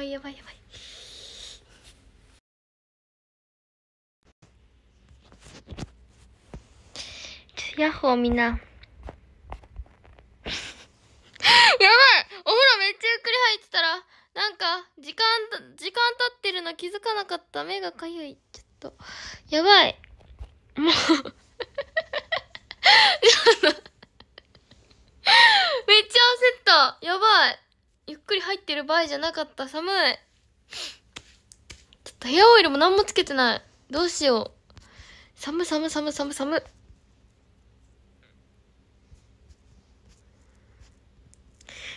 ばいやばいやばいヤッホーみんな やばいお風呂めっちゃゆっくり入ってたらなんか時間時間経ってるの気づかなかった目がかゆいちょっとやばいもうくり入ってる場合じゃなかった寒いちょっとヘアオイルも何もつけてないどうしよう寒寒寒寒寒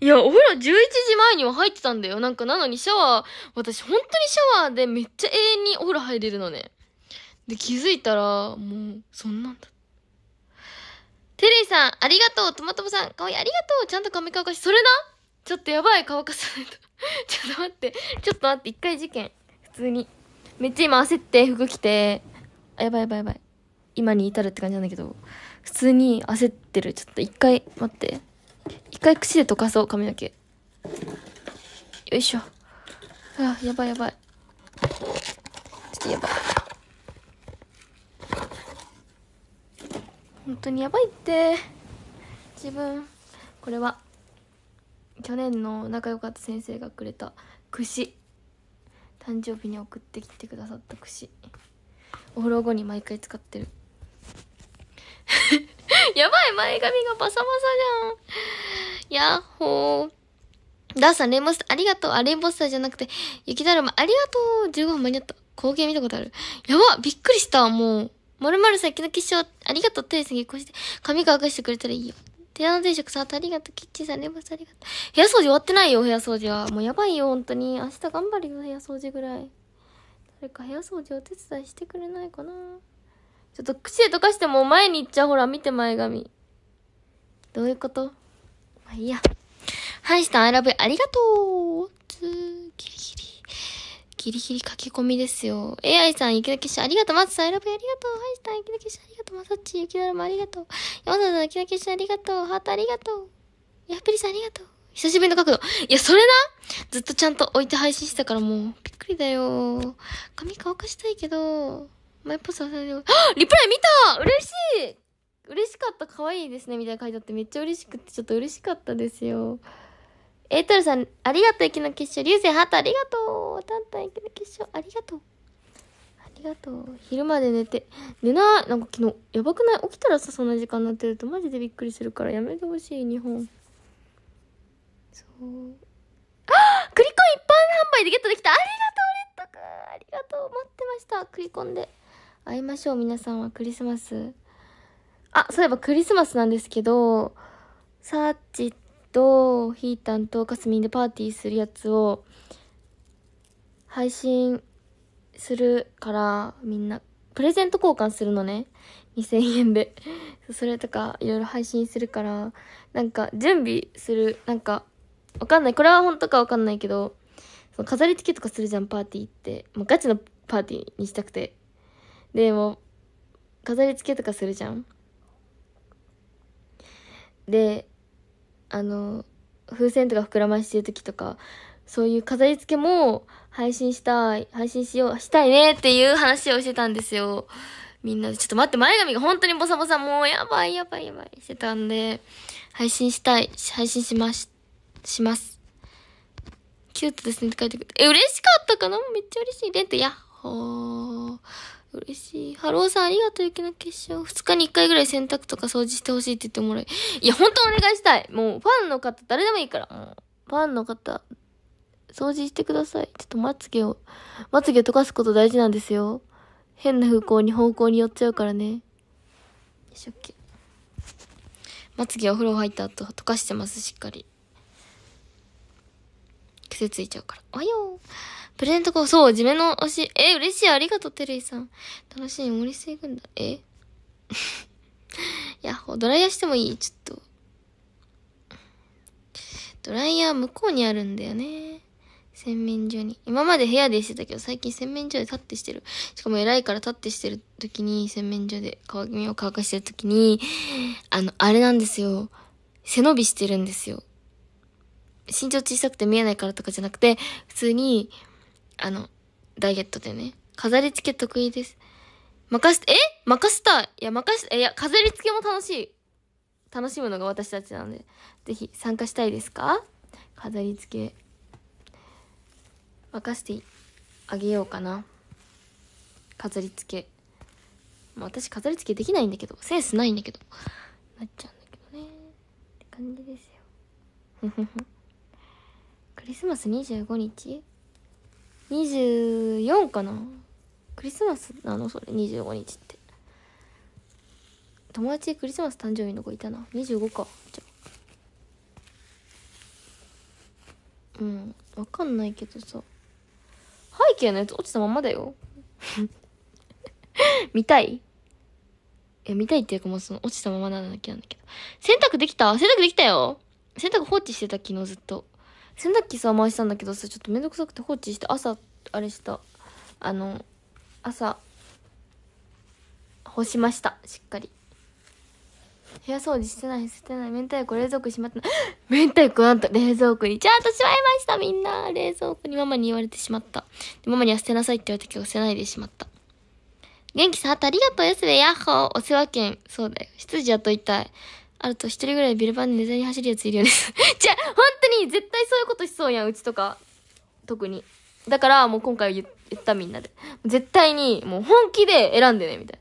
いや、お風呂11時前には入ってたんだよ。なんか、なのにシャワー、私本当にシャワーでめっちゃ永遠にお風呂入れるのね。で、気づいたら、もう、そんなんだ。テレイさん、ありがとう。トマトモさん、かわいい、ありがとう。ちゃんと髪乾かし、それなちょっとやばい乾かさないと ちょっと待ってちょっと待って一回事件普通にめっちゃ今焦って服着てあやばいやばいやばい今に至るって感じなんだけど普通に焦ってるちょっと一回待って一回口で溶かそう髪の毛よいしょあやばいやばいちょっとやばい本当にやばいって自分これは去年の仲良かった先生がくれた串誕生日に送ってきてくださった串お風呂後に毎回使ってる やばい前髪がバサバサじゃんやっほーダーさんレモンスターありがとうあレインスターじゃなくて雪だるまありがとう15分間に合った光景見たことあるやばびっくりしたもうまるまるさっきの決勝、ありがとう手に先越して髪乾かしてくれたらいいよ屋の定食さ、ありがとう。キッチンさん、レバスありがとう。部屋掃除終わってないよ、部屋掃除は。もうやばいよ、本当に。明日頑張るよ、部屋掃除ぐらい。誰か部屋掃除お手伝いしてくれないかな。ちょっと口で溶かしても前に行っちゃう。ほら、見て前髪。どういうことまあいいや。ハイスタン、アイラブありがとう。つー、ギリギリ。ギリギリ書き込みですよ。AI さん、雪だけしありがとう。松さん、選ぶありがとう。ハイさん、雪だけしありがとう。まさっち、雪だるまありがとう。山田さん、雪だけしありがとう。ハートありがとう。やっぷりさん、ありがとう。久しぶりの角度。いや、それなずっとちゃんと置いて配信してたからもう、びっくりだよ。髪乾かしたいけど、前っぽさ忘れリプライ見た嬉しい嬉しかった。可愛いですね。みたいな書いてあって、めっちゃ嬉しくて、ちょっと嬉しかったですよ。エイトルさん、ありがとう、雪の結晶。流星ハート、ありがとう。タンタン、駅の結晶、ありがとう。ありがとう。昼まで寝て、寝ない。なんか昨日、やばくない起きたらさ、そんな時間になってると、マジでびっくりするから、やめてほしい、日本。そう。あクリコン一般販売でゲットできたありがとう、レッドくんありがとう待ってましたクリコンで。会いましょう、皆さんはクリスマス。あ、そういえばクリスマスなんですけど、サーチとひーたんとかすみんでパーティーするやつを配信するからみんなプレゼント交換するのね2000円で それとかいろいろ配信するからなんか準備するなんかわかんないこれは本当かわかんないけどその飾り付けとかするじゃんパーティーってもうガチのパーティーにしたくてでも飾り付けとかするじゃんであの、風船とか膨らましてる時とか、そういう飾り付けも配信したい、配信しよう、したいねっていう話をしてたんですよ。みんなで、ちょっと待って、前髪が本当にボサボサ、もうやばいやばいやばいしてたんで、配信したい、配信しまし、します。キュートですねって書いてくれて。え、嬉しかったかなめっちゃ嬉しい。レント、やっほー。嬉しい。ハローさんありがとう、雪の結晶。二日に一回ぐらい洗濯とか掃除してほしいって言ってもらい。いや、ほんとお願いしたい。もう、ファンの方、誰でもいいから。ファンの方、掃除してください。ちょっとまつげを、まつげ溶かすこと大事なんですよ。変な風向に方向に寄っちゃうからね。よいしょっけ。まつげお風呂入った後、溶かしてます、しっかり。癖ついちゃうから。おはよう。プレゼントこそう、地面の推し、え、嬉しい、ありがとう、テレイさん。楽しい、森す行くんだ。え やっほ、ドライヤーしてもいいちょっと。ドライヤー向こうにあるんだよね。洗面所に。今まで部屋でしてたけど、最近洗面所で立ってしてる。しかも偉いから立ってしてる時に、洗面所で乾髪を乾かしてる時に、あの、あれなんですよ。背伸びしてるんですよ。身長小さくて見えないからとかじゃなくて、普通に、あの、ダイエットでね。飾り付け得意です。任して、え任せたいや、任せ、いや、飾り付けも楽しい。楽しむのが私たちなので、ぜひ参加したいですか飾り付け。任せてあげようかな。飾り付け。私飾り付けできないんだけど、センスないんだけど。なっちゃうんだけどね。って感じですよ。クリスマス25日24かなクリスマスなのそれ25日って友達クリスマス誕生日の子いたな25かじゃうんわかんないけどさ背景のやつ落ちたままだよ 見たいいや見たいっていうかもうその落ちたままなんだけなんだけど洗濯できた洗濯できたよ洗濯放置してた昨日ずっと洗濯機さ回したんだけどさちょっとめんどくさくて放置して朝あれしたあの朝干しましたしっかり部屋掃除してない捨てない明太子冷蔵庫しまったな 明太子なんと冷蔵庫にちゃんとしまいましたみんな冷蔵庫にママに言われてしまったでママには捨てなさいって言われたけど捨てないでしまった元気さあたありがとうやすべやっほーお世話券そうだよ羊雇いたいあると一人ぐらいビルバンでネタに走るやついるよね じゃあ本当に絶対そういうそうやんうちとか特にだからもう今回言ったみんなで絶対にもう本気で選んでねみたい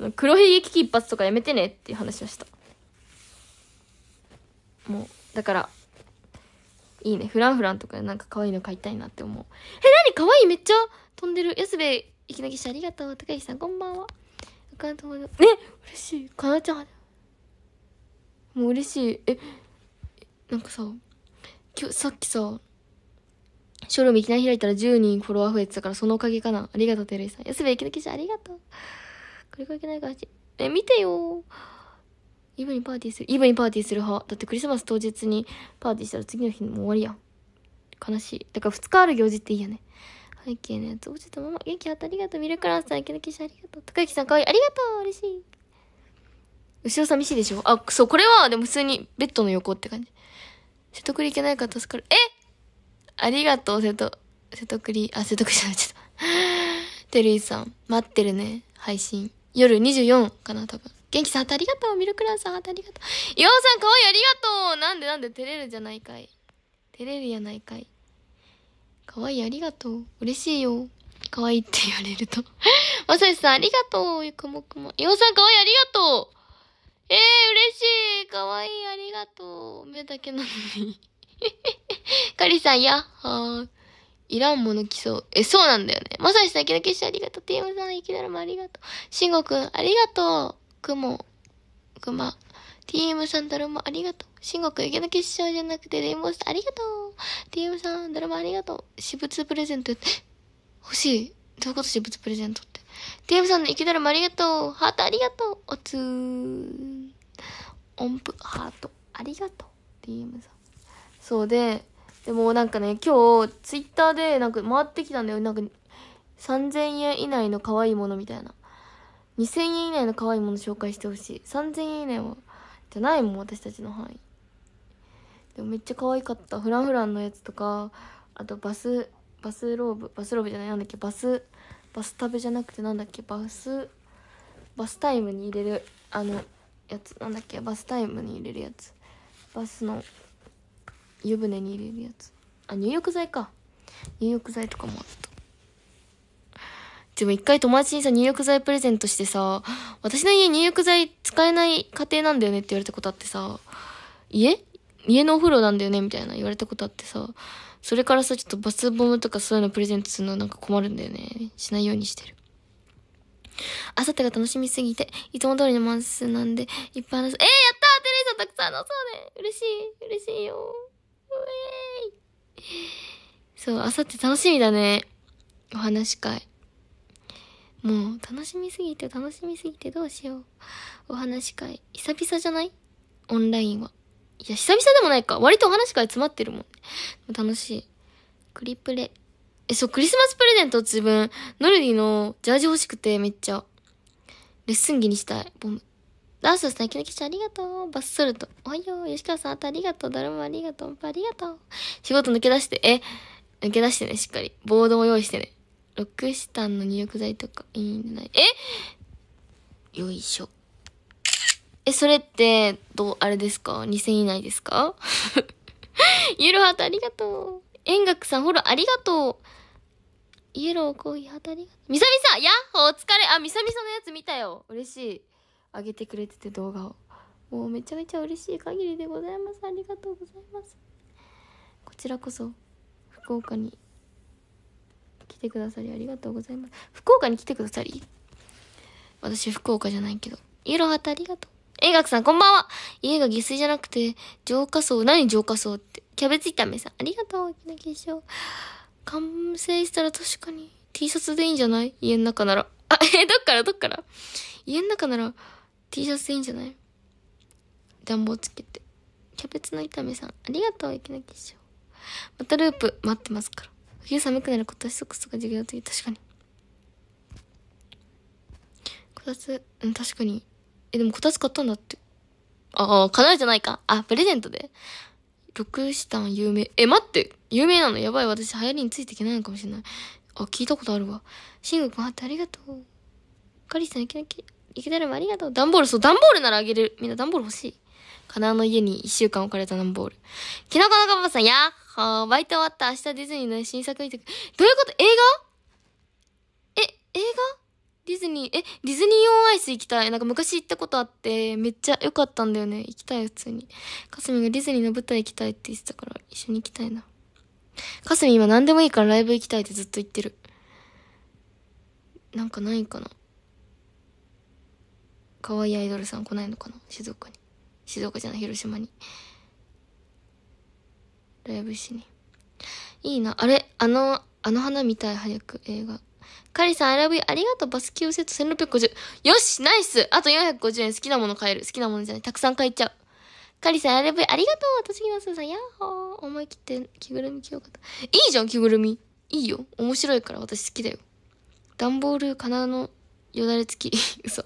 な黒ひげ危機一髪とかやめてねっていう話をしたもうだからいいねフランフランとかなんか可愛いの買いたいなって思うえ何可愛いめっちゃ飛んでる安部いきなりしありがとう高橋さんこんばんはあかんと思うね嬉しいかなちゃんもう嬉しいえなんかさ今日、さっきさ、ショールームいきなり開いたら10人フォロワー増えてたから、そのおかげかな。ありがとう、てるいさん。安部池の記事ありがとう。これれいけないから、え、見てよイブにパーティーする。イブにパーティーする派。だってクリスマス当日にパーティーしたら次の日もう終わりや悲しい。だから2日ある行事っていいよね。背景のやつ。落ちたまま。元気あったありがとう。ミルクランさん、池の記事ありがとう。高雪さん、かわいい。ありがとう嬉しい。後ろ寂しいでしょあ、そう、これは、でも普通にベッドの横って感じ。瀬戸栗行けないから助かる。えありがとう、瀬戸、瀬戸栗、あ、瀬戸栗じゃない、ちょっと。てるいさん、待ってるね、配信。夜24かな、多分。元気さん、ありがとう。ミルクランさん、ありがとう。イオンさん、かわいい、ありがとう。なんでなんで、照れるじゃないかい。照れるやないかい。かわいい、ありがとう。嬉しいよ。かわいいって言われると。まさしさん、ありがとう。ゆくもくも。イオンさん、かわいい、ありがとう。えー、嬉しいかわいいありがとう目だけなのに。か りさん、やっほー。いらんもの来そう。え、そうなんだよね。まさしさん、キのキシありがとう。ティムさん、いきだるまありがとう。しんごくん、ありがとう。くも、くま。TM さん、ドラマありがとう。しんごくん、ゆの決勝じゃなくて、レイモンスター、ありがとう。TM さん、ドラマありがとう。私物プレゼント、欲しい。どういうこと私物プレゼントって。TM さんのゆきだるまありがとう。ハートありがとう。おつー。音符ハートありがとう DM さんそうででもなんかね今日ツイッターでなんか回ってきたんだよなんか3000円以内の可愛いものみたいな2000円以内の可愛いもの紹介してほしい3000円以内はじゃないもん私たちの範囲でもめっちゃ可愛かったフランフランのやつとかあとバスバスローブバスローブじゃないなんだっけバスバスタブじゃなくてなんだっけバスバスタイムに入れるあのやつなんだっけバスタイムに入れるやつバスの湯船に入れるやつあ入浴剤か入浴剤とかもあったでも一回友達にさ入浴剤プレゼントしてさ私の家入浴剤使えない家庭なんだよねって言われたことあってさ家家のお風呂なんだよねみたいな言われたことあってさそれからさちょっとバスボムとかそういうのプレゼントするのなんか困るんだよねしないようにしてるあさってが楽しみすぎて、いつも通りのマンスなんで、いっぱい話す。えー、やったテレビさんたくさんのそうね嬉しい嬉しいようえーいそう、あさって楽しみだね。お話会。もう、楽しみすぎて、楽しみすぎて、どうしよう。お話会。久々じゃないオンラインは。いや、久々でもないか。割とお話会詰まってるもん。楽しい。クリプレ。え、そう、クリスマスプレゼント自分、ノルディのジャージ欲しくて、めっちゃ。レッスン着にしたい。ボム。ダースさん、昨日来ちゃありがとう。バスソルト。おはよう。吉川さん、あありがとう。ドラムありがとう。ありがとう。仕事抜け出して、え、抜け出してね、しっかり。ボードも用意してね。ロックシタンの入浴剤とか、いいんじゃないえよいしょ。え、それって、どう、あれですか ?2000 以内ですか ユーロハートありがとう。円楽さん、ほら、ロありがとう。イエローコーヒー当りが。みさみさんやっほお疲れあ、みさみさのやつ見たよ嬉しい。あげてくれてて動画を。もうめちゃめちゃ嬉しい限りでございます。ありがとうございます。こちらこそ、福岡に来てくださりありがとうございます。福岡に来てくださり私福岡じゃないけど。イエロータありがとう。映画さんこんばんは家が下水じゃなくて、浄化層。何浄化層って。キャベツ炒めさん。ありがとう、沖縄化粧。完成したら確かに T シャツでいいんじゃない家の中なら。あ、え、どっからどっから家の中なら T シャツでいいんじゃない暖房つけて。キャベツの炒めさん、ありがとう、池の結晶。またループ待ってますから。冬寒くなる今年クこそこ授業的、確かに。こたつ、うん、確かに。え、でもこたつ買ったんだって。ああ、叶うじゃないか。あ、プレゼントで。シタン有名。え、待って。有名なの。やばい。私、流行りについていけないのかもしれない。あ、聞いたことあるわ。シング君、あってありがとう。カリスさん、いきなき、いきなりもありがとう。ダンボール、そう、ダンボールならあげる。みんなダンボール欲しい。金なの家に一週間置かれたダンボール。キノこのかばさん、やっほー。バイト終わった。明日ディズニーの新作見てくどういうこと映画ズニー、え、ディズニーオンアイス行きたい。なんか昔行ったことあって、めっちゃ良かったんだよね。行きたい、普通に。かすみがディズニーの舞台行きたいって言ってたから、一緒に行きたいな。かすみ今何でもいいからライブ行きたいってずっと言ってる。なんかないんかな。可愛いアイドルさん来ないのかな静岡に。静岡じゃない、広島に。ライブしに。いいな。あれあの、あの花見たい、早く、映画。カリさん、I love you. ありがとう。バスキューセット1650。よしナイスあと450円。好きなもの買える。好きなものじゃない。たくさん買えちゃう。カリさん、I love you. ありがとう。私、しぎすずさん、やっほー。思い切って着ぐるみ着ようかと。いいじゃん、着ぐるみ。いいよ。面白いから私好きだよ。ダンボール、金なのよだれ付き。嘘。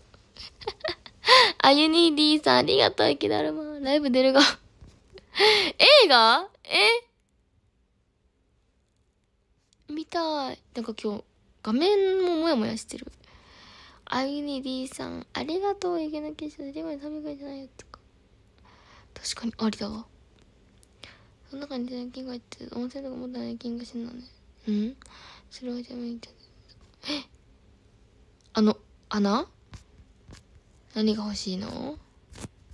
あゆにィーさん、ありがとう。雪だるま。ライブ出るが。映画え見たい。なんか今日、画面もモヤモヤしてる。あゆに D さん、ありがとう、池の景色で、リボに食べいじゃないよ、とか。確かに、ありだわ。そんな感じで金が入って、温泉とかもったら金が死んだね。うんそれはじゃないんじゃないえあの、穴何が欲しいのよ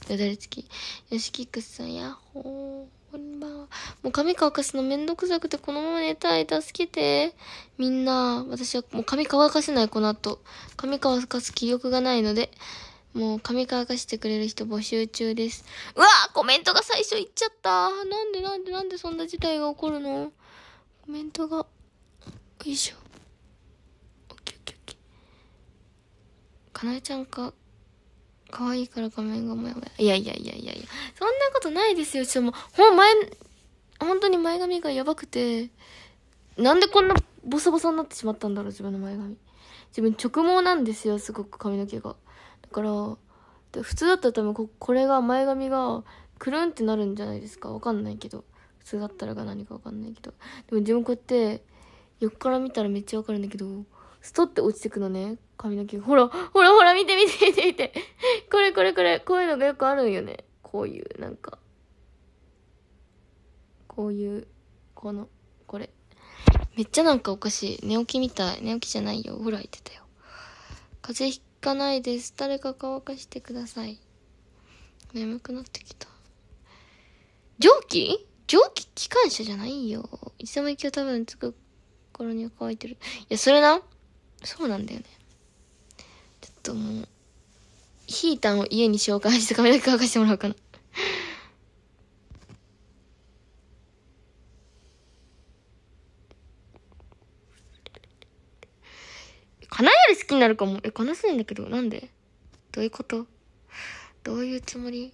だれつき。よしきくさん、やっほー。こんばんは。もう髪乾かすのめんどくさくてこのまま寝たい。助けて。みんな、私はもう髪乾かせない、この後。髪乾かす記憶がないので、もう髪乾かしてくれる人募集中です。うわコメントが最初いっちゃったなんでなんでなんでそんな事態が起こるのコメントが、よいしょ。おきおきおき。かなえちゃんか、可愛いから画面がもやもや。いやいやいやいやいや。そんなことないですよ。ちょっともう、ほん前、本当に前髪がやばくて、なんでこんなボサボサになってしまったんだろう、自分の前髪。自分直毛なんですよ、すごく髪の毛が。だから、普通だったら多分こ、これが前髪が、くるんってなるんじゃないですか。わかんないけど。普通だったらが何かわかんないけど。でも自分こうやって、横から見たらめっちゃわかるんだけど、ストって落ちてくのね。髪の毛。ほら、ほらほら、見て見て見て見て。これこれこれ、こういうのがよくあるんよね。こういう、なんか。こういう、この、これ。めっちゃなんかおかしい。寝起きみたい。寝起きじゃないよ。お風呂ってたよ。風邪ひかないです。誰か乾かしてください。眠くなってきた。蒸気蒸気機関車じゃないよ。いつでも息を多分つく頃には乾いてる。いや、それな。そうなんだよね。ともう、ヒータンを家に紹介して髪の毛乾かしてもらおうかな。かなより好きになるかも。え、悲しいんだけど、なんでどういうことどういうつもり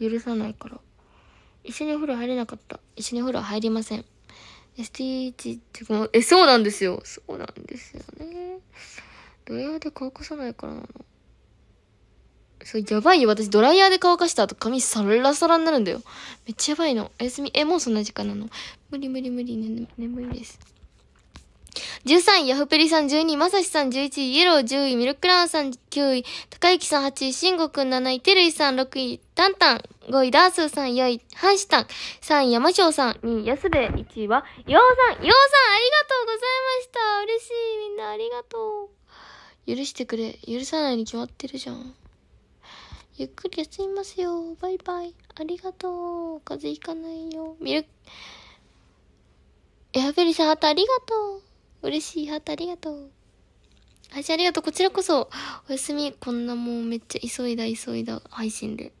許さないから。一緒にお風呂入れなかった。一緒にお風呂入りません。SDG ってこの、え、そうなんですよ。そうなんですよね。ドライヤーで乾かさないからなの。そう、やばいよ。私、ドライヤーで乾かした後、髪サラサラになるんだよ。めっちゃやばいの。おやすみ。え、もうそんな時間なの無理無理無理、ね、眠いです。13位、ヤフペリさん12位、まさしさん11位、イエロー10位、ミルクラウンさん9位、高幸さん8位、しんごくん7位、てるいさん6位、たんたん5位ダースーさん、4位ハンシタン、3位山椒さん、2位安部、1位はようさん。ようさん、ありがとうございました。嬉しい。みんなありがとう。許してくれ。許さないに決まってるじゃん。ゆっくり休みますよ。バイバイ。ありがとう。風邪ひかないよ。ミルク、エアベリさん、ハートありがとう。嬉しい。ハートありがとう。配信ありがとう。こちらこそ、おやすみ。こんなもうめっちゃ急いだ急いだ配信で。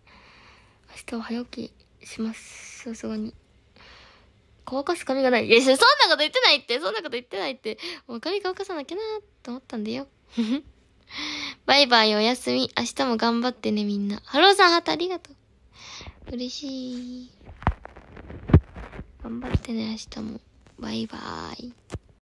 明日は早起きします。さすがに。乾かす髪がない。いや、そんなこと言ってないって、そんなこと言ってないって。もう髪乾かさなきゃなと思ったんだよ。バイバイおやすみ。明日も頑張ってね、みんな。ハローさん、ハートありがとう。嬉しい。頑張ってね、明日も。バイバーイ。